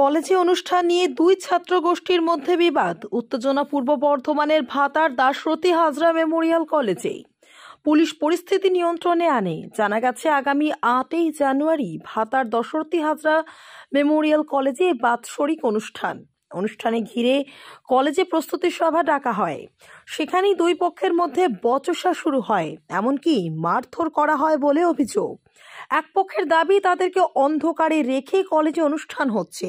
কলেজে অনুষ্ঠান নিয়ে দুই ছাত্র গোষ্ঠীর মধ্যে বিবাদ উত্তেজনা পূর্ব বর্ধমানের ভাতার দাশরথী হাজরা মেমোরিয়াল কলেজে পুলিশ পরিস্থিতি নিয়ন্ত্রণে আনে জানা গেছে আগামী আটই জানুয়ারি ভাতার দশরথী হাজরা মেমোরিয়াল কলেজে বাৎসরিক অনুষ্ঠান অনুষ্ঠানে ঘিরে কলেজে প্রস্তুতি সভা ডাকা হয় সেখানেই দুই পক্ষের মধ্যে বচসা শুরু হয় এমনকি মারধর করা হয় বলে অভিযোগ এক পক্ষের দাবি তাদেরকে অন্ধকারে রেখে কলেজে অনুষ্ঠান হচ্ছে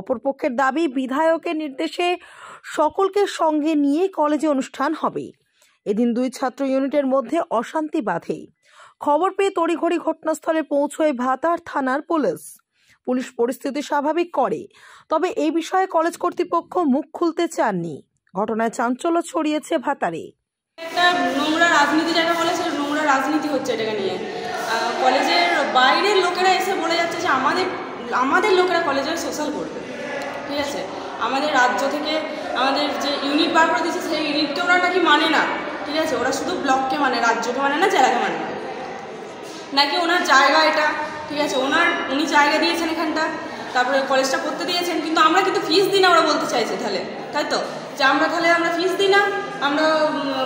অপরপক্ষের দাবি বিধায়কের নির্দেশে সকলকে সঙ্গে নিয়ে কলেজে অনুষ্ঠান হবে এদিন দুই ছাত্র ইউনিটের মধ্যে অশান্তি বাধে খবর পেয়ে তড়িঘড়ি ঘটনাস্থলে পৌঁছয় ভাতার থানার পুলিশ পুলিশ পরিস্থিতি স্বাভাবিক করে তবে এই বিষয়ে কলেজ কর্তৃপক্ষ মুখ খুলতে চাননি ঘটনায় চাঞ্চল্য ছড়িয়েছে ভাতারে একটা নোংরা রাজনীতি যেটা বলে সে নোংরা রাজনীতি হচ্ছে এটাকে নিয়ে কলেজের বাইরের লোকেরা এসে বলে যাচ্ছে যে আমাদের আমাদের লোকেরা কলেজের সোশ্যাল করবে ঠিক আছে আমাদের রাজ্য থেকে আমাদের যে ইউনিট বার করে দিয়েছে সেই ইউনিটকে ওরা নাকি মানে না ঠিক আছে ওরা শুধু ব্লককে মানে রাজ্যকে মানে না জেলাকে মানে না নাকি ওনার জায়গা এটা ঠিক আছে ওনার উনি জায়গা দিয়েছেন এখানটা তারপরে কলেজটা করতে দিয়েছেন কিন্তু আমরা কিন্তু ফিস দিই না ওরা বলতে চাইছে তাহলে তাই তো যে আমরা তাহলে আমরা ফিস দিই না আমরা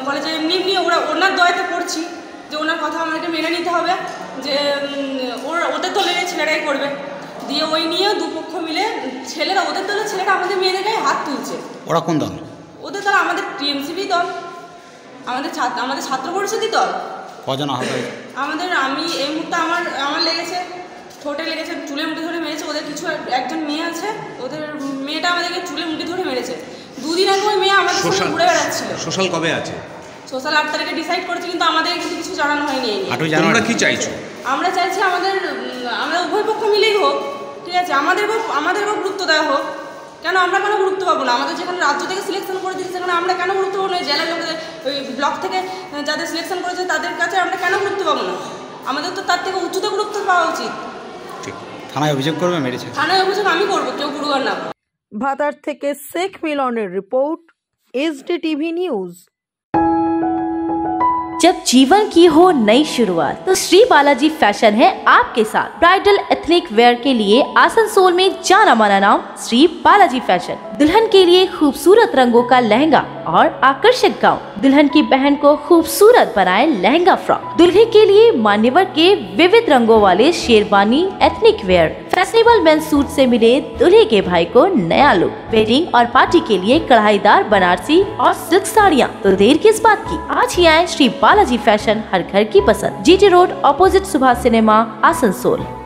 কলেজে এমনি এমনি ওরা ওনার দয়াতে পড়ছি যে ওনার কথা আমাদেরকে মেনে নিতে হবে যে ওর ওদের দলের ছেলেরাই করবে দিয়ে ওই নিয়ে দুপক্ষ মিলে ছেলেরা ওদের দলের ছেলেরা আমাদের মেয়েদের গায়ে হাত তুলছে ওরা কোন দল ওদের দল আমাদের টিএমসিবি দল আমাদের ছাত্র আমাদের ছাত্র পরিষদই দল কজন আহত আমাদের এই মুহূর্তে আমার আমার লেগেছে ঠোঁটে লেগেছে চুলে মুঠি ধরে মেরেছে ওদের কিছু একজন মেয়ে আছে ওদের মেয়েটা আমাদেরকে চুলে মুঠি ধরে মেরেছে দুদিন আগে ওই মেয়ে আমাদের সাথে ঘুরে বেড়াচ্ছিল সোশ্যাল কবে আছে সোশ্যাল আট তারিখে ডিসাইড করেছি কিন্তু আমাদের কিন্তু কিছু জানানো হয়নি আমরা কি চাইছো আমরা চাইছি আমাদের আমরা উভয় পক্ষ মিলেই হোক ঠিক আছে আমাদের আমাদেরও গুরুত্ব দেওয়া হোক কেন আমরা কেন গুরুত্ব পাবো না আমাদের যেখানে রাজ্য থেকে সিলেকশন করে দিচ্ছে সেখানে আমরা কেন গুরুত্ব পাবো না জেলার লোকদের ওই ব্লক থেকে যাদের সিলেকশন করেছে তাদের কাছে আমরা কেন গুরুত্ব পাবো না আমাদের তো তার থেকে উচ্চতর গুরুত্ব পাওয়া উচিত ঠিক থানায় অভিযোগ করবে মেরেছে থানায় অভিযোগ আমি করব কেউ গুরুগার না ভাতার থেকে শেখ মিলনের রিপোর্ট এসডি টিভি নিউজ जब जीवन की हो नई शुरुआत तो श्री बालाजी फैशन है आपके साथ ब्राइडल एथनिक वेयर के लिए आसनसोल में जाना माना नाम श्री बालाजी फैशन दुल्हन के लिए खूबसूरत रंगों का लहंगा और आकर्षक गाउन दुल्हन की बहन को खूबसूरत बनाए लहंगा फ्रॉक दुल्हे के लिए मान्यवर के विविध रंगों वाले sherwani ethnic wear fashionable men suit से मिले दुल्हे के भाई को नया लुक वेडिंग और पार्टी के लिए कढ़ाईदार बनारसी और सिल्क साड़ियाँ तो देर किस बात की आज ही आए श्री बालाजी फैशन हर घर की पसंद GT road opposite Subhash cinema Asansol